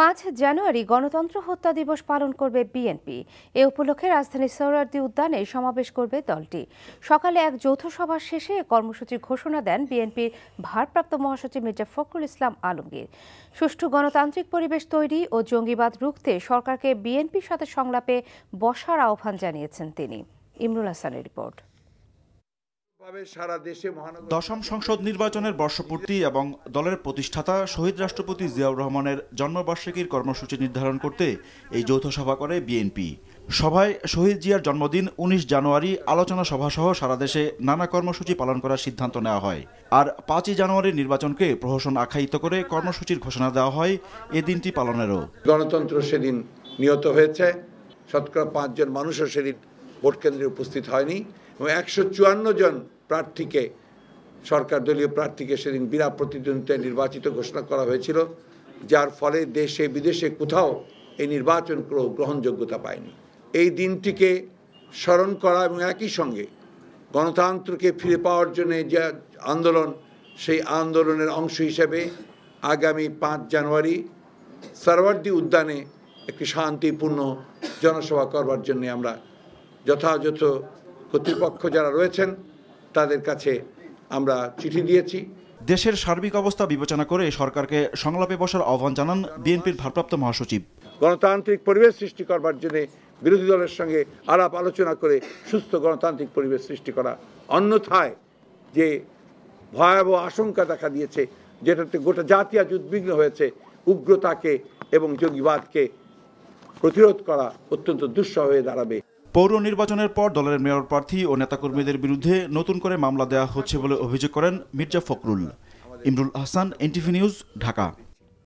পাঁচ জানুয়ারি গণতন্ত্র হত্যা দিবস পালন করবে বিএনপি এ উপলক্ষে রাজধানী সৌরার্দি উদ্যানে সমাবেশ করবে দলটি সকালে এক যৌথ সভা শেষে কর্মসূচির ঘোষণা দেন বিএনপির ভারপ্রাপ্ত মহাসচিব মির্জা ফখরুল ইসলাম আলমগীর সুষ্ঠু গণতান্ত্রিক পরিবেশ তৈরি ও জঙ্গিবাদ রুখতে সরকারকে বিএনপির সাথে সংলাপে বসার আহ্বান জানিয়েছেন তিনি ইমরুল হাসানের রিপোর্ট দশম সংসদ নির্বাচনের বর্ষপূর্তি এবং দলের প্রতিষ্ঠাতা শহীদ রাষ্ট্রপতি জিয়াউর রহমানের জন্মবার্ষিকীর কর্মসূচি নির্ধারণ করতে এই যৌথ সভা করে বিএনপি সভায় শহীদ জিয়ার জন্মদিন ১৯ জানুয়ারি আলোচনা সভাসহ সারা দেশে নানা কর্মসূচি পালন করার সিদ্ধান্ত নেওয়া হয় আর পাঁচই জানুয়ারি নির্বাচনকে প্রহসন আখ্যায়িত করে কর্মসূচির ঘোষণা দেওয়া হয় এ দিনটি পালনেরও গণতন্ত্র সেদিন নিহত হয়েছে শতকরা পাঁচজন মানুষও সেদিন ভোট কেন্দ্রে উপস্থিত হয়নি এবং একশো চুয়ান্ন জন প্রার্থীকে সরকার দলীয় প্রার্থীকে সেদিন বিনা প্রতিদ্বন্দ্বিতায় নির্বাচিত ঘোষণা করা হয়েছিল যার ফলে দেশে বিদেশে কোথাও এই নির্বাচন গ্রহণযোগ্যতা পায়নি এই দিনটিকে স্মরণ করা এবং একই সঙ্গে গণতন্ত্রকে ফিরে পাওয়ার জন্য যে আন্দোলন সেই আন্দোলনের অংশ হিসেবে আগামী পাঁচ জানুয়ারি সারওয়ার্দি উদ্যানে একটি শান্তিপূর্ণ জনসভা করবার জন্যে আমরা যথাযথ কর্তৃপক্ষ যারা রয়েছেন তাদের কাছে আমরা চিঠি দিয়েছি দেশের সার্বিক অবস্থা বিবেচনা করে সরকারকে সংলাপে বসার আহ্বান জানান বিএনপির ভারপ্রাপ্ত মহাসচিব গণতান্ত্রিক পরিবেশ সৃষ্টি করবার জন্য বিরোধী দলের সঙ্গে আলাপ আলোচনা করে সুস্থ গণতান্ত্রিক পরিবেশ সৃষ্টি করা অন্যথায় যে ভয়াবহ আশঙ্কা দেখা দিয়েছে যেটাতে গোটা জাতি আজ উদ্বিগ্ন হয়েছে উগ্রতাকে এবং জঙ্গিবাদকে প্রতিরোধ করা অত্যন্ত দুঃসহ হয়ে দাঁড়াবে পৌর নির্বাচনের পর দলের মেয়র প্রার্থী ও নেতাকর্মীদের বিরুদ্ধে নতুন করে মামলা দেয়া হচ্ছে বলে অভিযোগ করেন মির্জা ফখরুল ইমরুল আহসান এনটিভি নিউজ ঢাকা